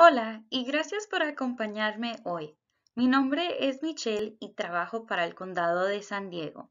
Hola y gracias por acompañarme hoy. Mi nombre es Michelle y trabajo para el Condado de San Diego.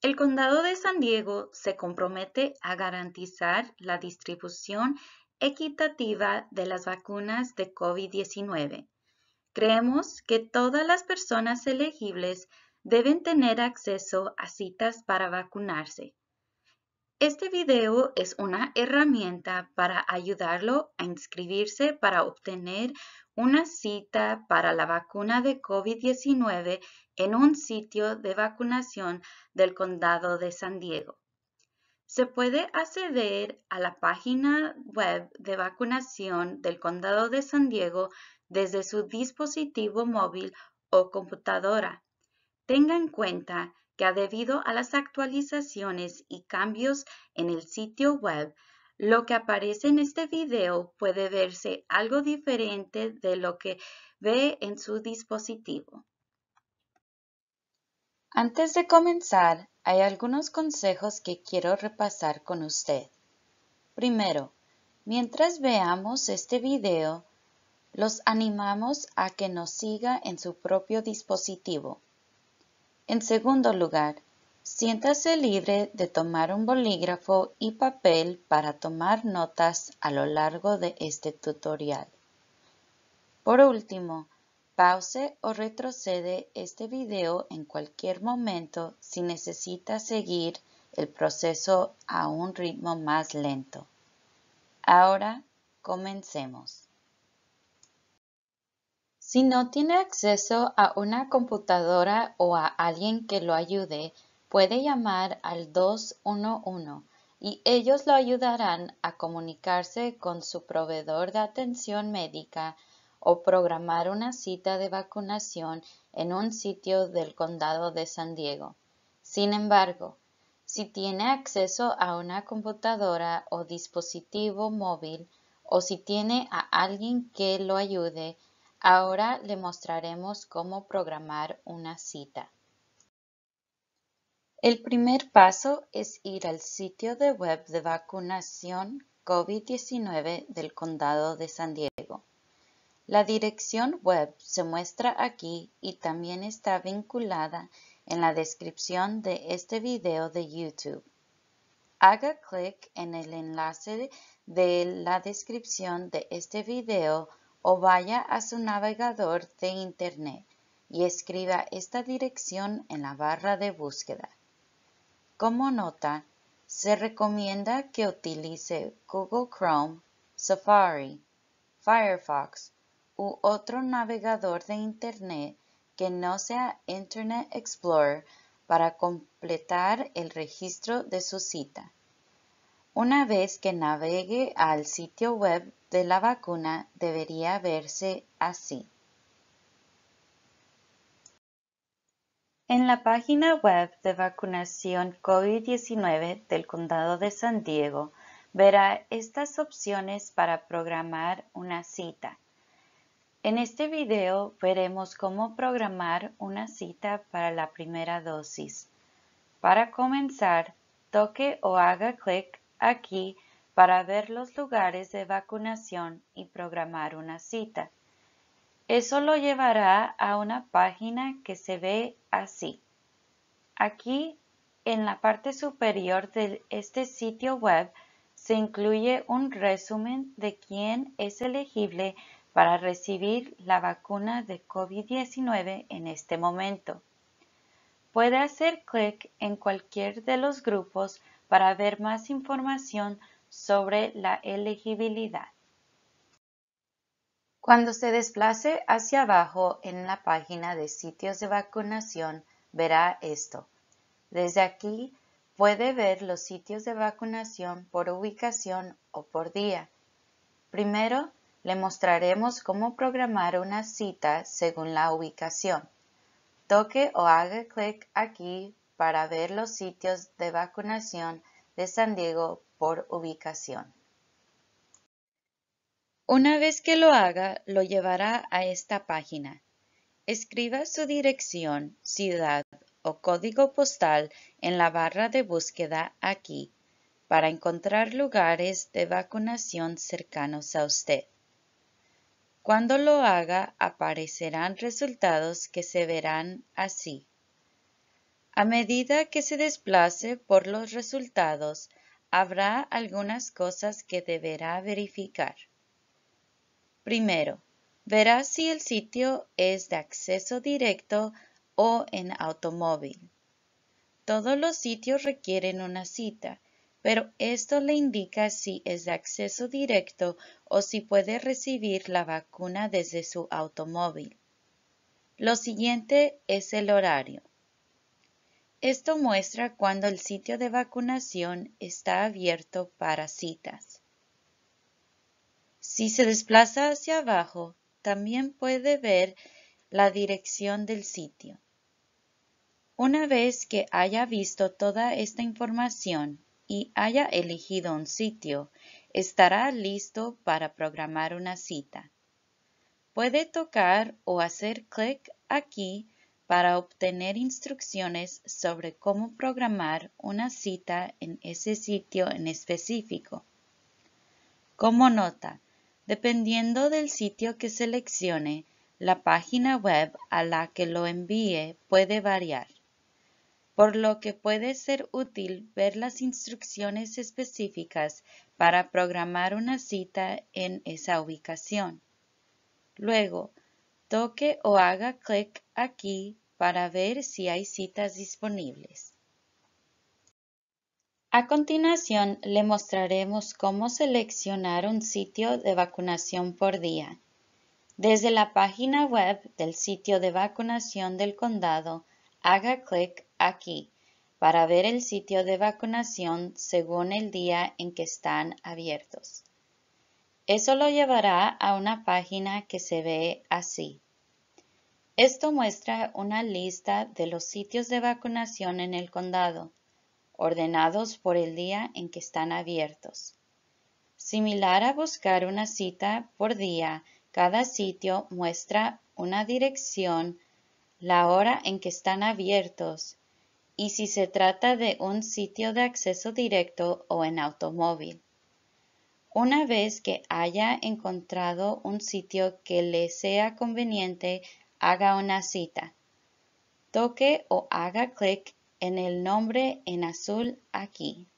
El Condado de San Diego se compromete a garantizar la distribución equitativa de las vacunas de COVID-19. Creemos que todas las personas elegibles deben tener acceso a citas para vacunarse. Este video es una herramienta para ayudarlo a inscribirse para obtener una cita para la vacuna de COVID-19 en un sitio de vacunación del condado de San Diego. Se puede acceder a la página web de vacunación del condado de San Diego desde su dispositivo móvil o computadora. Tenga en cuenta que ha debido a las actualizaciones y cambios en el sitio web, lo que aparece en este video puede verse algo diferente de lo que ve en su dispositivo. Antes de comenzar, hay algunos consejos que quiero repasar con usted. Primero, mientras veamos este video, los animamos a que nos siga en su propio dispositivo. En segundo lugar, siéntase libre de tomar un bolígrafo y papel para tomar notas a lo largo de este tutorial. Por último, pause o retrocede este video en cualquier momento si necesita seguir el proceso a un ritmo más lento. Ahora, comencemos. Si no tiene acceso a una computadora o a alguien que lo ayude, puede llamar al 211 y ellos lo ayudarán a comunicarse con su proveedor de atención médica o programar una cita de vacunación en un sitio del condado de San Diego. Sin embargo, si tiene acceso a una computadora o dispositivo móvil o si tiene a alguien que lo ayude, Ahora le mostraremos cómo programar una cita. El primer paso es ir al sitio de web de vacunación COVID-19 del Condado de San Diego. La dirección web se muestra aquí y también está vinculada en la descripción de este video de YouTube. Haga clic en el enlace de la descripción de este video o vaya a su navegador de Internet y escriba esta dirección en la barra de búsqueda. Como nota, se recomienda que utilice Google Chrome, Safari, Firefox u otro navegador de Internet que no sea Internet Explorer para completar el registro de su cita. Una vez que navegue al sitio web de la vacuna debería verse así. En la página web de vacunación COVID-19 del Condado de San Diego verá estas opciones para programar una cita. En este video veremos cómo programar una cita para la primera dosis. Para comenzar, toque o haga clic aquí para ver los lugares de vacunación y programar una cita. Eso lo llevará a una página que se ve así. Aquí, en la parte superior de este sitio web, se incluye un resumen de quién es elegible para recibir la vacuna de COVID-19 en este momento. Puede hacer clic en cualquier de los grupos para ver más información sobre la elegibilidad. Cuando se desplace hacia abajo en la página de sitios de vacunación, verá esto. Desde aquí puede ver los sitios de vacunación por ubicación o por día. Primero, le mostraremos cómo programar una cita según la ubicación. Toque o haga clic aquí para ver los sitios de vacunación de San Diego por ubicación. Una vez que lo haga, lo llevará a esta página. Escriba su dirección, ciudad o código postal en la barra de búsqueda aquí para encontrar lugares de vacunación cercanos a usted. Cuando lo haga, aparecerán resultados que se verán así. A medida que se desplace por los resultados, habrá algunas cosas que deberá verificar. Primero, verá si el sitio es de acceso directo o en automóvil. Todos los sitios requieren una cita, pero esto le indica si es de acceso directo o si puede recibir la vacuna desde su automóvil. Lo siguiente es el horario. Esto muestra cuando el sitio de vacunación está abierto para citas. Si se desplaza hacia abajo, también puede ver la dirección del sitio. Una vez que haya visto toda esta información y haya elegido un sitio, estará listo para programar una cita. Puede tocar o hacer clic aquí para obtener instrucciones sobre cómo programar una cita en ese sitio en específico. Como nota, dependiendo del sitio que seleccione, la página web a la que lo envíe puede variar, por lo que puede ser útil ver las instrucciones específicas para programar una cita en esa ubicación. Luego, Toque o haga clic aquí para ver si hay citas disponibles. A continuación, le mostraremos cómo seleccionar un sitio de vacunación por día. Desde la página web del sitio de vacunación del condado, haga clic aquí para ver el sitio de vacunación según el día en que están abiertos. Eso lo llevará a una página que se ve así. Esto muestra una lista de los sitios de vacunación en el condado, ordenados por el día en que están abiertos. Similar a buscar una cita por día, cada sitio muestra una dirección, la hora en que están abiertos y si se trata de un sitio de acceso directo o en automóvil. Una vez que haya encontrado un sitio que le sea conveniente, haga una cita. Toque o haga clic en el nombre en azul aquí.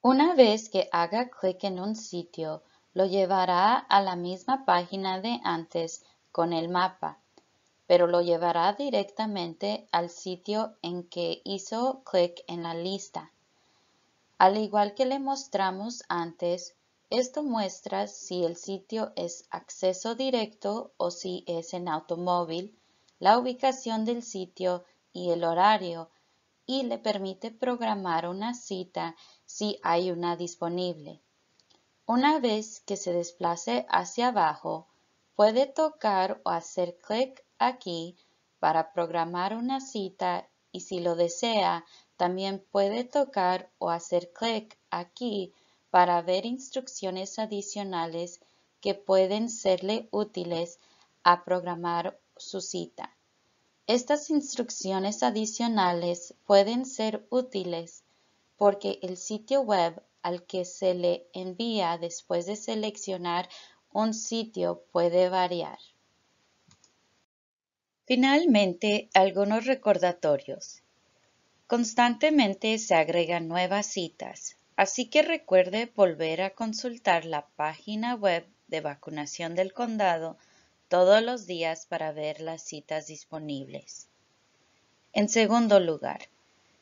Una vez que haga clic en un sitio, lo llevará a la misma página de antes con el mapa, pero lo llevará directamente al sitio en que hizo clic en la lista. Al igual que le mostramos antes, esto muestra si el sitio es acceso directo o si es en automóvil, la ubicación del sitio y el horario y le permite programar una cita si hay una disponible. Una vez que se desplace hacia abajo, puede tocar o hacer clic aquí para programar una cita y si lo desea, también puede tocar o hacer clic aquí para ver instrucciones adicionales que pueden serle útiles a programar su cita. Estas instrucciones adicionales pueden ser útiles porque el sitio web al que se le envía después de seleccionar un sitio puede variar. Finalmente, algunos recordatorios. Constantemente se agregan nuevas citas, así que recuerde volver a consultar la página web de vacunación del condado todos los días para ver las citas disponibles. En segundo lugar,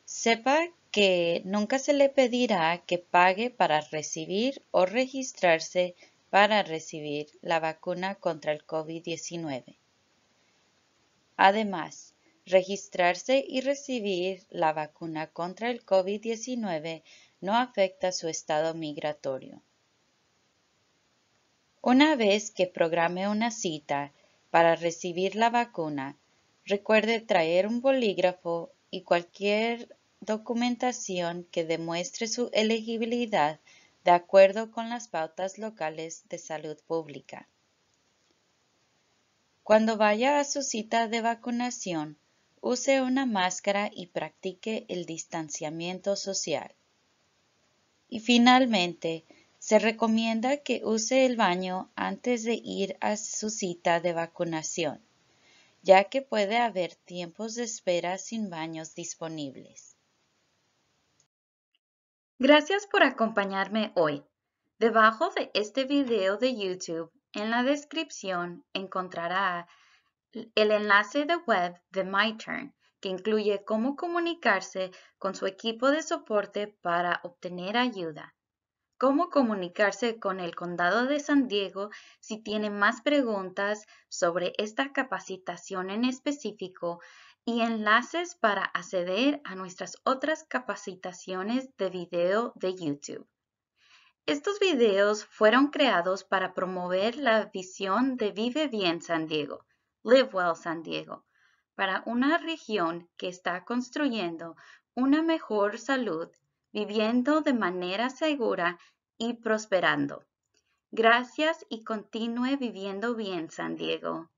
sepa que nunca se le pedirá que pague para recibir o registrarse para recibir la vacuna contra el COVID-19. Además, Registrarse y recibir la vacuna contra el COVID-19 no afecta su estado migratorio. Una vez que programe una cita para recibir la vacuna, recuerde traer un bolígrafo y cualquier documentación que demuestre su elegibilidad de acuerdo con las pautas locales de salud pública. Cuando vaya a su cita de vacunación, Use una máscara y practique el distanciamiento social. Y finalmente, se recomienda que use el baño antes de ir a su cita de vacunación, ya que puede haber tiempos de espera sin baños disponibles. Gracias por acompañarme hoy. Debajo de este video de YouTube, en la descripción, encontrará el enlace de web de MyTurn, que incluye cómo comunicarse con su equipo de soporte para obtener ayuda, cómo comunicarse con el condado de San Diego si tiene más preguntas sobre esta capacitación en específico y enlaces para acceder a nuestras otras capacitaciones de video de YouTube. Estos videos fueron creados para promover la visión de Vive Bien San Diego Live Well San Diego para una región que está construyendo una mejor salud, viviendo de manera segura y prosperando. Gracias y continúe viviendo bien, San Diego.